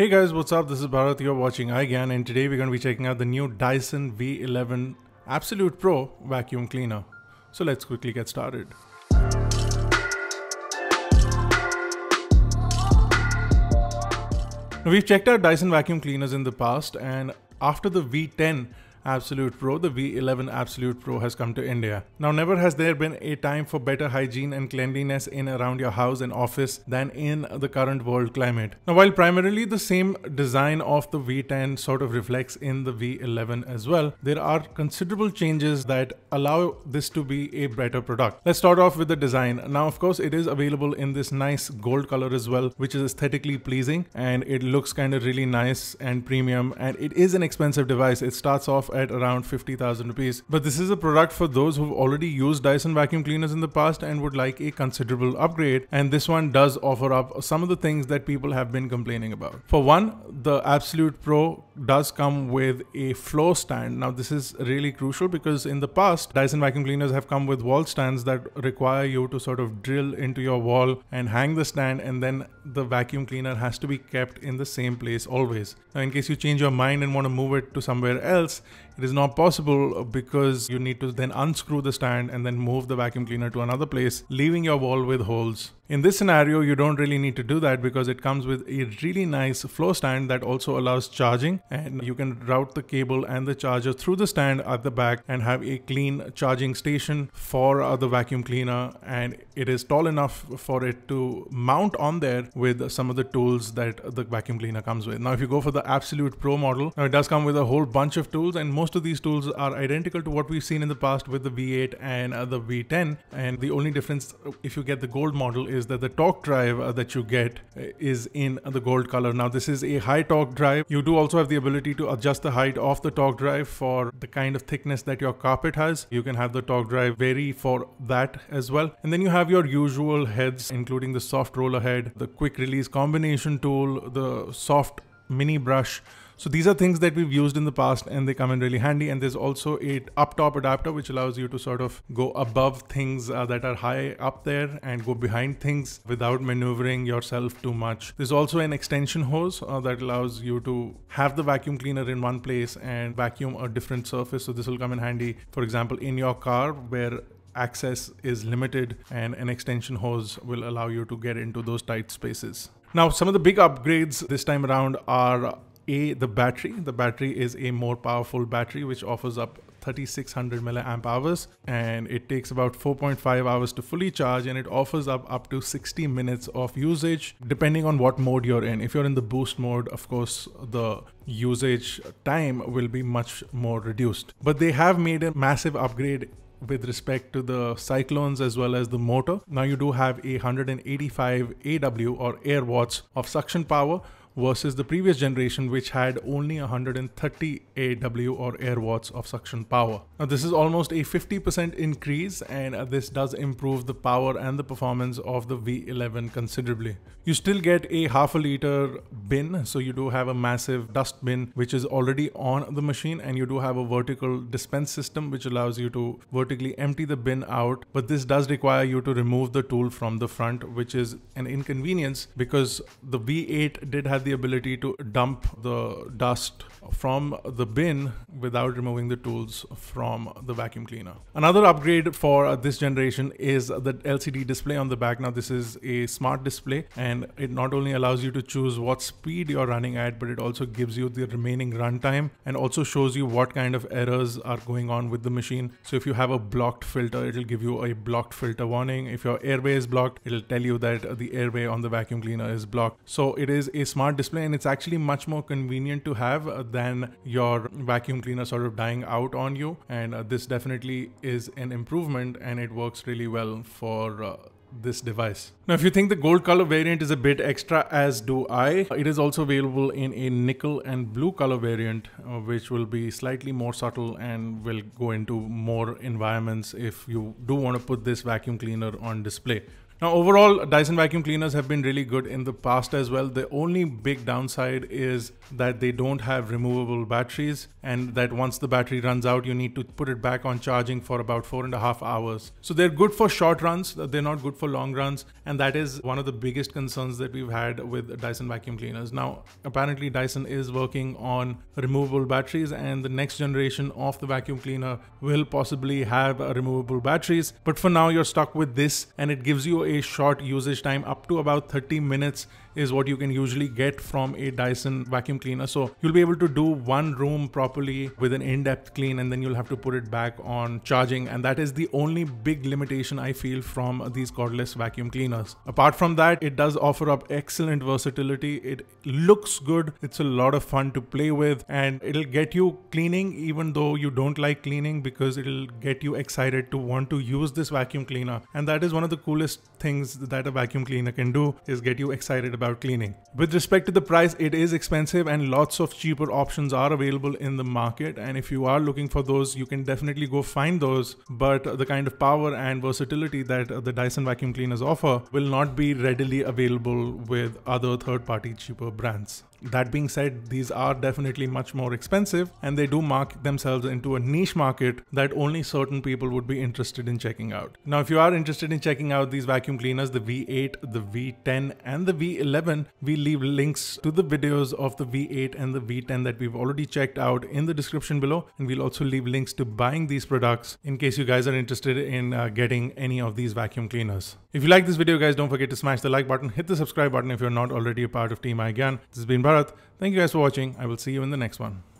Hey guys, what's up? This is Bharat, you're watching iGAN and today we're going to be checking out the new Dyson V11 Absolute Pro vacuum cleaner. So let's quickly get started. Now, we've checked out Dyson vacuum cleaners in the past and after the V10, Absolute Pro, the V11 Absolute Pro has come to India. Now, never has there been a time for better hygiene and cleanliness in around your house and office than in the current world climate. Now, while primarily the same design of the V10 sort of reflects in the V11 as well, there are considerable changes that allow this to be a better product. Let's start off with the design. Now, of course, it is available in this nice gold color as well, which is aesthetically pleasing and it looks kind of really nice and premium and it is an expensive device. It starts off at around 50,000 rupees. But this is a product for those who've already used Dyson vacuum cleaners in the past and would like a considerable upgrade. And this one does offer up some of the things that people have been complaining about. For one, the Absolute Pro does come with a floor stand. Now, this is really crucial because in the past, Dyson vacuum cleaners have come with wall stands that require you to sort of drill into your wall and hang the stand, and then the vacuum cleaner has to be kept in the same place always. Now, in case you change your mind and want to move it to somewhere else, it is not possible because you need to then unscrew the stand and then move the vacuum cleaner to another place, leaving your wall with holes. In this scenario, you don't really need to do that because it comes with a really nice flow stand that also allows charging and you can route the cable and the charger through the stand at the back and have a clean charging station for the vacuum cleaner and it is tall enough for it to mount on there with some of the tools that the vacuum cleaner comes with. Now if you go for the absolute pro model, now it does come with a whole bunch of tools and most most of these tools are identical to what we've seen in the past with the V8 and uh, the V10. And the only difference, uh, if you get the gold model, is that the torque drive uh, that you get uh, is in the gold color. Now, this is a high torque drive. You do also have the ability to adjust the height of the torque drive for the kind of thickness that your carpet has. You can have the torque drive vary for that as well. And then you have your usual heads, including the soft roller head, the quick release combination tool, the soft mini brush, so these are things that we've used in the past and they come in really handy. And there's also a up top adapter, which allows you to sort of go above things uh, that are high up there and go behind things without maneuvering yourself too much. There's also an extension hose uh, that allows you to have the vacuum cleaner in one place and vacuum a different surface. So this will come in handy, for example, in your car where access is limited and an extension hose will allow you to get into those tight spaces. Now, some of the big upgrades this time around are a, the battery. The battery is a more powerful battery which offers up 3600 milliamp hours and it takes about 4.5 hours to fully charge and it offers up up to 60 minutes of usage depending on what mode you're in if you're in the boost mode of course the usage time will be much more reduced but they have made a massive upgrade with respect to the cyclones as well as the motor now you do have a 185 aw or air watts of suction power versus the previous generation which had only 130 AW or air watts of suction power. Now this is almost a 50% increase and this does improve the power and the performance of the V11 considerably. You still get a half a liter bin so you do have a massive dust bin which is already on the machine and you do have a vertical dispense system which allows you to vertically empty the bin out but this does require you to remove the tool from the front which is an inconvenience because the V8 did have the the ability to dump the dust from the bin without removing the tools from the vacuum cleaner. Another upgrade for this generation is the LCD display on the back. Now this is a smart display and it not only allows you to choose what speed you're running at, but it also gives you the remaining runtime and also shows you what kind of errors are going on with the machine. So if you have a blocked filter, it'll give you a blocked filter warning. If your airway is blocked, it'll tell you that the airway on the vacuum cleaner is blocked. So it is a smart display and it's actually much more convenient to have uh, than your vacuum cleaner sort of dying out on you and uh, this definitely is an improvement and it works really well for uh, this device. Now, if you think the gold color variant is a bit extra, as do I, it is also available in a nickel and blue color variant, uh, which will be slightly more subtle and will go into more environments if you do want to put this vacuum cleaner on display. Now, overall, Dyson vacuum cleaners have been really good in the past as well. The only big downside is that they don't have removable batteries, and that once the battery runs out, you need to put it back on charging for about four and a half hours. So they're good for short runs, they're not good for long runs, and that is one of the biggest concerns that we've had with Dyson vacuum cleaners. Now, apparently, Dyson is working on removable batteries, and the next generation of the vacuum cleaner will possibly have removable batteries, but for now, you're stuck with this, and it gives you a short usage time up to about 30 minutes is what you can usually get from a Dyson vacuum cleaner. So you'll be able to do one room properly with an in-depth clean and then you'll have to put it back on charging. And that is the only big limitation I feel from these cordless vacuum cleaners. Apart from that, it does offer up excellent versatility. It looks good. It's a lot of fun to play with and it'll get you cleaning even though you don't like cleaning because it'll get you excited to want to use this vacuum cleaner. And that is one of the coolest things that a vacuum cleaner can do is get you excited about cleaning. With respect to the price, it is expensive and lots of cheaper options are available in the market. And if you are looking for those, you can definitely go find those. But the kind of power and versatility that the Dyson vacuum cleaners offer will not be readily available with other third party cheaper brands. That being said, these are definitely much more expensive and they do market themselves into a niche market that only certain people would be interested in checking out. Now, if you are interested in checking out these vacuum cleaners, the V8, the V10 and the V11, we leave links to the videos of the V8 and the V10 that we've already checked out in the description below. And we'll also leave links to buying these products in case you guys are interested in uh, getting any of these vacuum cleaners. If you like this video, guys, don't forget to smash the like button, hit the subscribe button if you're not already a part of Team IGAN. This has been Bharat. Thank you guys for watching. I will see you in the next one.